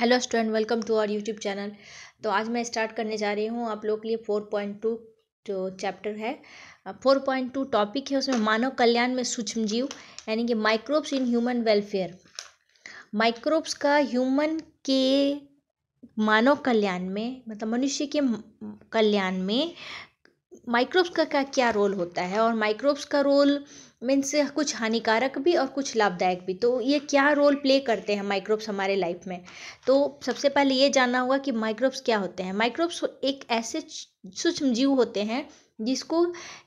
hello student welcome to our YouTube channel तो आज मैं स्टार्ट करने जा रही हूँ आप लोग के लिए फोर पॉइंट टू जो चैप्टर है फोर पॉइंट टू टॉपिक है उसमें मानव कल्याण में सूक्ष्म जीव यानी कि microbes in human welfare microbes का ह्यूमन के मानव कल्याण में मतलब मनुष्य के कल्याण में माइक्रोब्स का क्या क्या रोल होता है और माइक्रोब्स का रोल मीन्स कुछ हानिकारक भी और कुछ लाभदायक भी तो ये क्या रोल प्ले करते हैं माइक्रोब्स हमारे लाइफ में तो सबसे पहले ये जानना होगा कि माइक्रोब्स क्या होते हैं माइक्रोब्स एक ऐसे सूक्ष्म जीव होते हैं जिसको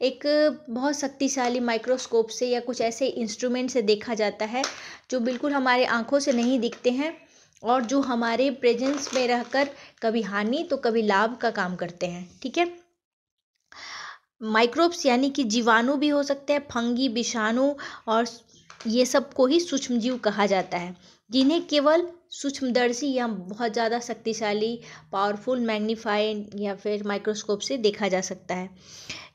एक बहुत शक्तिशाली माइक्रोस्कोप से या कुछ ऐसे इंस्ट्रूमेंट से देखा जाता है जो बिल्कुल हमारे आँखों से नहीं दिखते हैं और जो हमारे प्रेजेंस में रहकर कभी हानि तो कभी लाभ का काम करते हैं ठीक है माइक्रोब्स यानी कि जीवाणु भी हो सकते हैं फंगी विषाणु और ये सब को ही सूक्ष्मजीव कहा जाता है जिन्हें केवल सूक्ष्मदर्शी या बहुत ज़्यादा शक्तिशाली पावरफुल मैग्नीफाइड या फिर माइक्रोस्कोप से देखा जा सकता है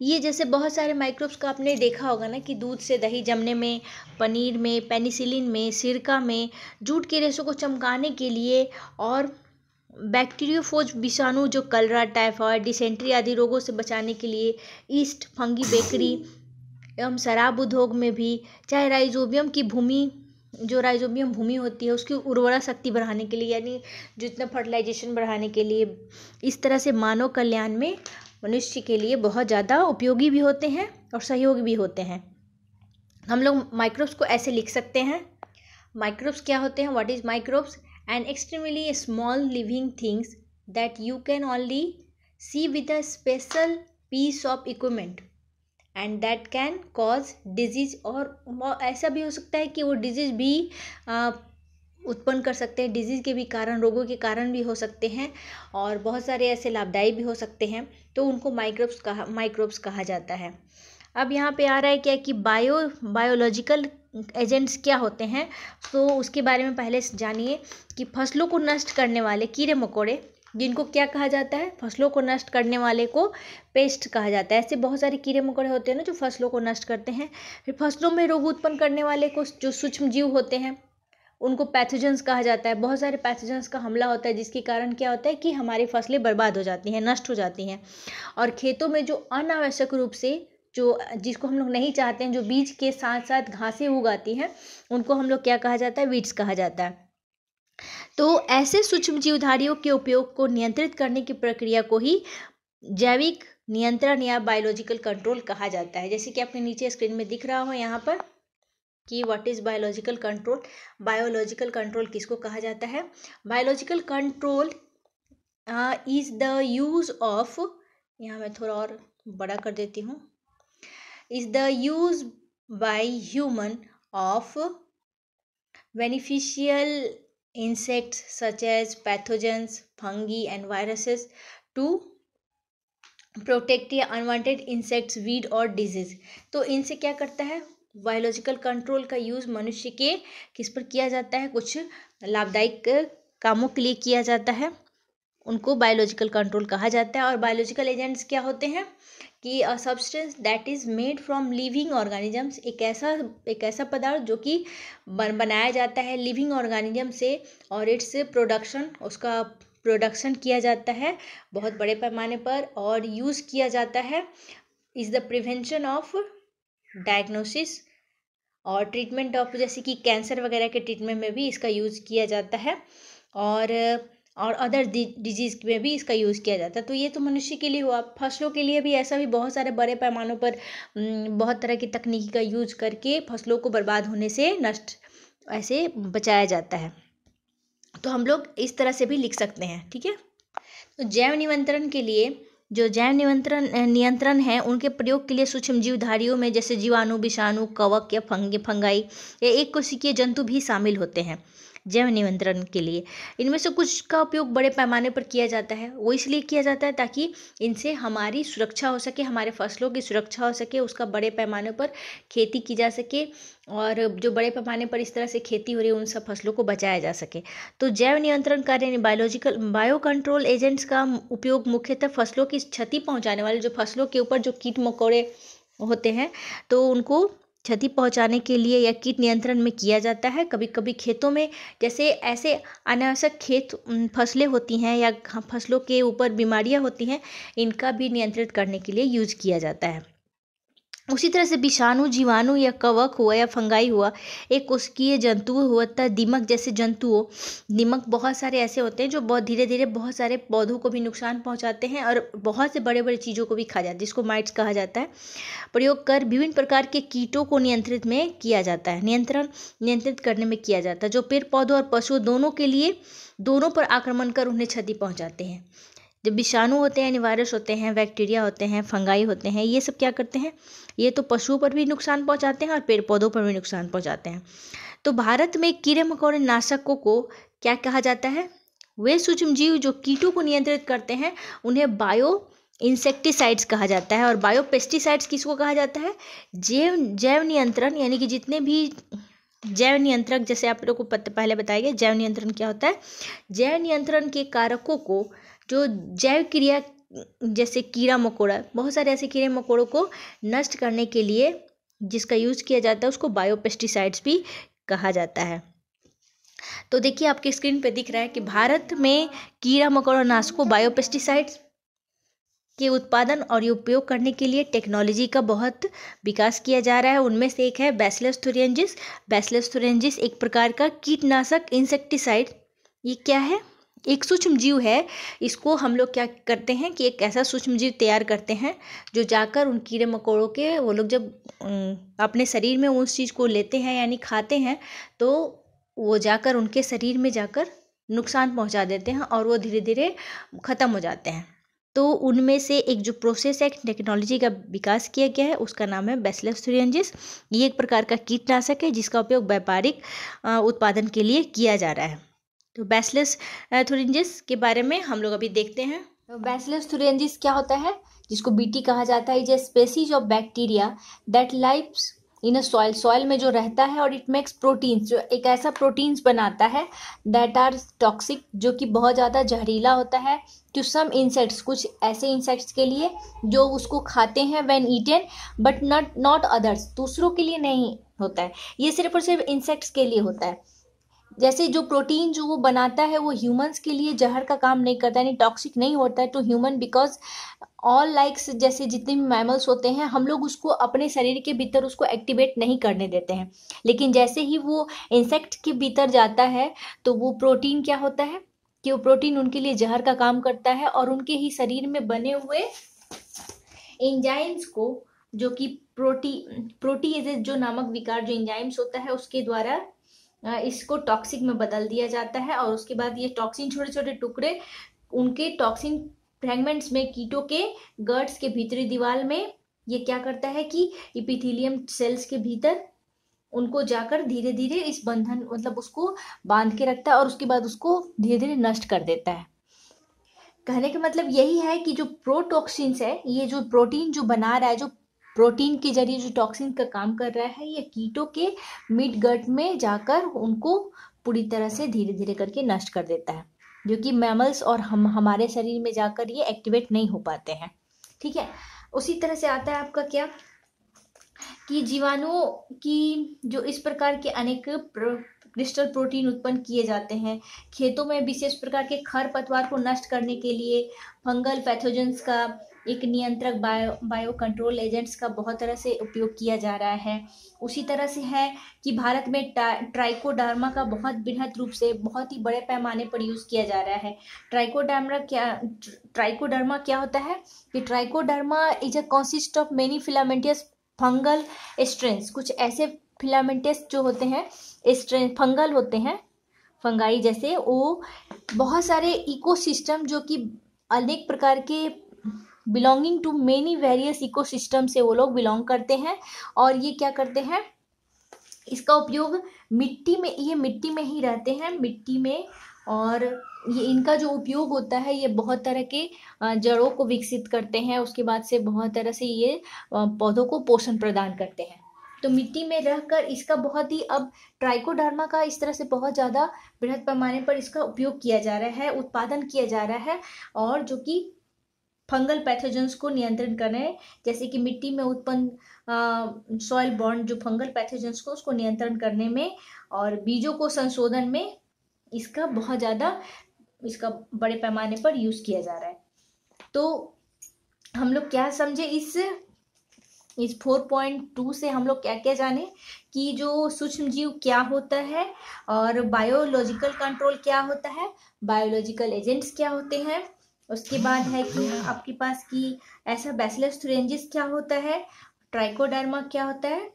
ये जैसे बहुत सारे माइक्रोब्स का आपने देखा होगा ना कि दूध से दही जमने में पनीर में पेनिसिलिन में सिरका में जूट के रेशों को चमकाने के लिए और बैक्टीरियोफोज विषाणु जो कलरा टाइफॉयड डिसेंट्री आदि रोगों से बचाने के लिए ईस्ट फंगी बेकरी एवं शराब उद्योग में भी चाहे राइजोबियम की भूमि जो राइजोबियम भूमि होती है उसकी उर्वरा शक्ति बढ़ाने के लिए यानी जितना फर्टिलाइजेशन बढ़ाने के लिए इस तरह से मानव कल्याण में मनुष्य के लिए बहुत ज़्यादा उपयोगी भी होते हैं और सहयोग भी होते हैं हम लोग माइक्रोब्स को ऐसे लिख सकते हैं माइक्रोब्स क्या होते हैं what is microbes and extremely small living things that you can only see with a special piece of equipment and that can cause disease और ऐसा भी हो सकता है कि वो डिजीज भी उत्पन्न कर सकते हैं डिजीज़ के भी कारण रोगों के कारण भी हो सकते हैं और बहुत सारे ऐसे लाभदायी भी हो सकते हैं तो उनको microbes कहा माइक्रोब्स कहा जाता है अब यहाँ पे आ रहा है क्या कि बायो बायोलॉजिकल एजेंट्स क्या होते हैं तो उसके बारे में पहले जानिए कि फसलों को नष्ट करने वाले कीड़े मकोड़े जिनको क्या कहा जाता है फसलों को नष्ट करने वाले को पेस्ट कहा जाता है ऐसे बहुत सारे कीड़े मकोड़े होते हैं ना जो फसलों को नष्ट करते हैं फिर फसलों में रोग उत्पन्न करने वाले को जो सूक्ष्म जीव होते हैं उनको पैथोजेंस कहा जाता है बहुत सारे पैथोजेंस का हमला होता है जिसके कारण क्या होता है कि हमारी फसलें बर्बाद हो जाती हैं नष्ट हो जाती हैं और खेतों में जो अनावश्यक रूप से जो जिसको हम लोग नहीं चाहते हैं जो बीज के साथ साथ घासें उगाती हैं उनको हम लोग क्या कहा जाता है वीड्स कहा जाता है तो ऐसे सूक्ष्म जीवधारियों के उपयोग को नियंत्रित करने की प्रक्रिया को ही जैविक नियंत्रण या बायोलॉजिकल कंट्रोल कहा जाता है जैसे कि आपने नीचे स्क्रीन में दिख रहा हो यहाँ पर कि what is biological control biological control किसको कहा जाता है biological control is the use of यहाँ मैं थोड़ा और बड़ा कर देती हूँ is the use by human of beneficial insects such as pathogens fungi and viruses to protect या अनवांटेड इंसेक्ट्स वीड और डिजीज तो इनसे क्या करता है बायोलॉजिकल कंट्रोल का यूज़ मनुष्य के किस पर किया जाता है कुछ लाभदायक कामों के लिए किया जाता है उनको बायोलॉजिकल कंट्रोल कहा जाता है और बायोलॉजिकल एजेंट्स क्या होते हैं कि substance that is made from living organisms एक ऐसा एक ऐसा पदार्थ जो कि बन, बनाया जाता है लिविंग ऑर्गेनिजम से और इट्स प्रोडक्शन उसका प्रोडक्शन किया जाता है बहुत बड़े पैमाने पर और यूज़ किया जाता है is the prevention of diagnosis और ट्रीटमेंट ऑफ जैसे कि कैंसर वगैरह के ट्रीटमेंट में भी इसका यूज़ किया जाता है और और अदर डिजीज़ में भी इसका यूज़ किया जाता है तो ये तो मनुष्य के लिए हुआ फसलों के लिए भी ऐसा भी बहुत सारे बड़े पैमानों पर बहुत तरह की तकनीकी का यूज करके फसलों को बर्बाद होने से नष्ट ऐसे बचाया जाता है तो हम लोग इस तरह से भी लिख सकते हैं ठीक है तो जैव निमंत्रण के लिए जो जैव नियंत्रण नियंत्रण है उनके प्रयोग के लिए सूक्ष्म जीवधारियों में जैसे जीवाणु विषाणु कवक या फंग फंगाई या एक कोशिकीय जंतु भी शामिल होते हैं जैव नियंत्रण के लिए इनमें से कुछ का उपयोग बड़े पैमाने पर किया जाता है वो इसलिए किया जाता है ताकि इनसे हमारी सुरक्षा हो सके हमारे फसलों की सुरक्षा हो सके उसका बड़े पैमाने पर खेती की जा सके और जो बड़े पैमाने पर इस तरह से खेती हो रही है उन सब फसलों को बचाया जा सके तो जैव नियंत्रण कार्य यानी बायोलॉजिकल बायो कंट्रोल एजेंट्स का उपयोग मुख्यतः फसलों की क्षति पहुंचाने वाले जो फसलों के ऊपर जो कीट मकोड़े होते हैं तो उनको क्षति पहुंचाने के लिए या कीट नियंत्रण में किया जाता है कभी कभी खेतों में जैसे ऐसे अनावश्यक खेत फसलें होती हैं या फसलों के ऊपर बीमारियां होती हैं इनका भी नियंत्रित करने के लिए यूज किया जाता है उसी तरह से विषाणु जीवाणु या कवक हुआ या फंगाई हुआ एक कोशिकीय जंतु था दीमक जैसे जंतुओं दीमक बहुत सारे ऐसे होते हैं जो बहुत धीरे धीरे बहुत सारे पौधों को भी नुकसान पहुंचाते हैं और बहुत से बड़े बड़े चीज़ों को भी खा जाते हैं जिसको माइट्स कहा जाता है प्रयोग कर विभिन्न प्रकार के कीटों को नियंत्रित में किया जाता है नियंत्रण नियंत्रित करने में किया जाता है जो पेड़ पौधों और पशुओं दोनों के लिए दोनों पर आक्रमण कर उन्हें क्षति पहुँचाते हैं जब विषाणु होते हैं वायरस होते हैं बैक्टीरिया होते हैं फंगाई होते हैं ये सब क्या करते हैं ये तो पशुओं पर भी नुकसान पहुंचाते हैं और पेड़ पौधों पर भी नुकसान पहुंचाते हैं तो भारत में कीड़े मकोड़े नाशकों को क्या कहा जाता है वे सूक्ष्म जीव जो कीटों को नियंत्रित करते हैं उन्हें बायो इंसेक्टिसाइड्स कहा जाता है और बायो पेस्टिसाइड्स किसको कहा जाता है जैव जैव नियंत्रण यानी कि जितने भी जैव नियंत्रक जैसे आप लोग को पहले बताया गया जैव नियंत्रण क्या होता है जैव नियंत्रण के कारकों को जो जैव क्रिया जैसे कीड़ा मकोड़ा बहुत सारे ऐसे कीड़े मकोड़ों को नष्ट करने के लिए जिसका यूज़ किया जाता है उसको बायोपेस्टिसाइड्स भी कहा जाता है तो देखिए आपके स्क्रीन पे दिख रहा है कि भारत में कीड़ा मकोड़ा नाश को बायोपेस्टिसाइड्स के उत्पादन और उपयोग करने के लिए टेक्नोलॉजी का बहुत विकास किया जा रहा है उनमें से एक है बैसलेस थुरेंजिस बैसलेस थुरेंजिस एक प्रकार का कीटनाशक इंसेक्टिसाइड ये क्या है एक सूक्ष्म जीव है इसको हम लोग क्या करते हैं कि एक ऐसा सूक्ष्म जीव तैयार करते हैं जो जाकर उन कीड़े मकोड़ों के वो लोग जब अपने शरीर में उस चीज़ को लेते हैं यानी खाते हैं तो वो जाकर उनके शरीर में जाकर नुकसान पहुंचा देते हैं और वो धीरे धीरे ख़त्म हो जाते हैं तो उनमें से एक जो प्रोसेस है टेक्नोलॉजी का विकास किया गया है उसका नाम है बेसलेस थ्रियंजिस ये एक प्रकार का कीटनाशक है जिसका उपयोग व्यापारिक उत्पादन के लिए किया जा रहा है तो बैसलेस थुरेंजिस के बारे में हम लोग अभी देखते हैं तो बैसलेस थुरेंजिस क्या होता है जिसको बीटी कहा जाता है is a species of bacteria that lives in a soil soil में जो रहता है और इट मेक्स प्रोटीन्स जो एक ऐसा प्रोटीन्स बनाता है दैट आर टॉक्सिक जो कि बहुत ज़्यादा जहरीला होता है टू सम इंसेक्ट्स कुछ ऐसे इंसेक्ट्स के लिए जो उसको खाते हैं when eaten but not not others दूसरों के लिए नहीं होता है ये सिर्फ और सिर्फ इंसेक्ट्स के लिए होता है जैसे जो प्रोटीन जो वो बनाता है वो ह्यूमंस के लिए जहर का काम नहीं करता यानी टॉक्सिक नहीं होता है to human because all likes जैसे जितने भी मैमल्स होते हैं हम लोग उसको अपने शरीर के भीतर उसको एक्टिवेट नहीं करने देते हैं लेकिन जैसे ही वो इंसेक्ट के भीतर जाता है तो वो प्रोटीन क्या होता है कि वो प्रोटीन उनके लिए जहर का काम करता है और उनके ही शरीर में बने हुए इंजाइम्स को जो कि प्रोटी प्रोटीएजेस जो नामक विकार जो इंजाइम्स होता है उसके द्वारा इसको टॉक्सिक में बदल दिया जाता है और उसके बाद ये टॉक्सिन छोटे छोटे टुकड़े उनके टॉक्सिन फ्रेगमेंट्स में कीटो के गर्ड्स के भीतरी दीवार में ये क्या करता है कि इपिथीलियम सेल्स के भीतर उनको जाकर धीरे धीरे इस बंधन मतलब उसको बांध के रखता है और उसके बाद उसको धीरे धीरे नष्ट कर देता है कहने का मतलब यही है कि जो प्रोटॉक्सिन्स है ये जो प्रोटीन जो बना रहा है जो प्रोटीन के जरिए जो टॉक्सिन का काम कर रहा है ये कीटो के मिड गट में जाकर उनको पूरी तरह से धीरे धीरे करके नष्ट कर देता है जो कि मैमल्स और हम हमारे शरीर में जाकर ये एक्टिवेट नहीं हो पाते हैं ठीक है उसी तरह से आता है आपका क्या कि जीवाणुओं की जो इस प्रकार के अनेक क्रिस्टल प्रोटीन उत्पन्न किए जाते हैं खेतों में विशेष प्रकार के खर पतवार को नष्ट करने के लिए फंगल पैथोजेंस का एक नियंत्रक बायो बायो कंट्रोल एजेंट्स का बहुत तरह से उपयोग किया जा रहा है उसी तरह से है कि भारत में ट्राइकोडर्मा का बहुत बृहद रूप से बहुत ही बड़े पैमाने पर यूज़ किया जा रहा है ट्राइकोडर्मा क्या ट्राइकोडर्मा क्या होता है कि Trichoderma is a consist of many filamentous fungal strains कुछ ऐसे फिलामेंटियस जो होते हैं स्ट्रें फंगल होते हैं फंगाई जैसे वो बहुत सारे इकोसिस्टम जो कि अनेक प्रकार के belonging to many various ecosystem से वो लोग बिलोंग करते हैं और ये क्या करते हैं इसका उपयोग मिट्टी में ये मिट्टी में ही रहते हैं मिट्टी में और ये इनका जो उपयोग होता है ये बहुत तरह के जड़ों को विकसित करते हैं उसके बाद से बहुत तरह से ये पौधों को पोषण प्रदान करते हैं तो मिट्टी में रहकर इसका बहुत ही अब ट्राइकोडर्मा का इस तरह से बहुत ज़्यादा बृहद पैमाने पर इसका उपयोग किया जा रहा है उत्पादन किया जा रहा है और जो कि फंगल पैथोजेंस को नियंत्रण करने जैसे कि मिट्टी में उत्पन्न सॉइल बॉन्ड जो फंगल पैथोजेंस को उसको नियंत्रण करने में और बीजों को संशोधन में इसका बहुत ज़्यादा इसका बड़े पैमाने पर यूज़ किया जा रहा है तो हम लोग क्या समझे इस इस फोर पॉइंट टू से हम लोग क्या क्या जाने कि जो सूक्ष्म जीव क्या होता है और बायोलॉजिकल कंट्रोल क्या होता है बायोलॉजिकल एजेंट्स क्या होते हैं उसके बाद हाँ, है कि आपके पास की ऐसा बेसलेस थ्रेंजिस क्या होता है ट्राइकोडर्मा क्या होता है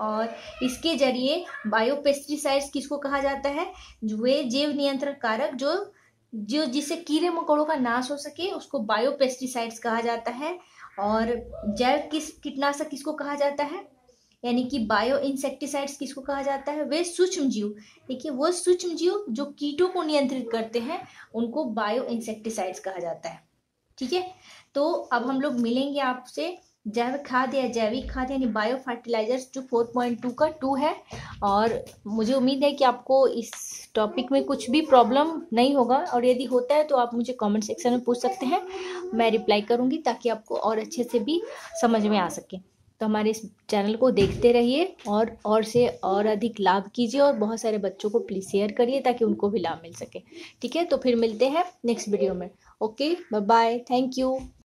और इसके जरिए बायोपेस्टिसाइड्स किसको कहा जाता है वे जीव नियंत्रण कारक जो जो जिससे कीड़े मकोड़ों का नाश हो सके उसको बायोपेस्टिसाइड्स कहा जाता है और जैव किस कीटनाशक किसको कहा जाता है यानी कि बायो इंसेक्टिसाइड्स किसको कहा जाता है वे सूक्ष्म जीव देखिए वो सूक्ष्म जीव जो कीटों को नियंत्रित करते हैं उनको बायो इंसेक्टिसाइड्स कहा जाता है ठीक है तो अब हम लोग मिलेंगे आपसे जैविक खाद या जैविक खाद यानी बायो फर्टिलाइजर्स जो फोर पॉइंट टू का टू है और मुझे उम्मीद है कि आपको इस टॉपिक में कुछ भी प्रॉब्लम नहीं होगा और यदि होता है तो आप मुझे कमेंट सेक्शन में पूछ सकते हैं मैं रिप्लाई करूंगी ताकि आपको और अच्छे से भी समझ में आ सके तो हमारे इस चैनल को देखते रहिए और और से और अधिक लाभ कीजिए और बहुत सारे बच्चों को प्लीज़ शेयर करिए ताकि उनको भी लाभ मिल सके ठीक है तो फिर मिलते हैं नेक्स्ट वीडियो में okay bye bye thank you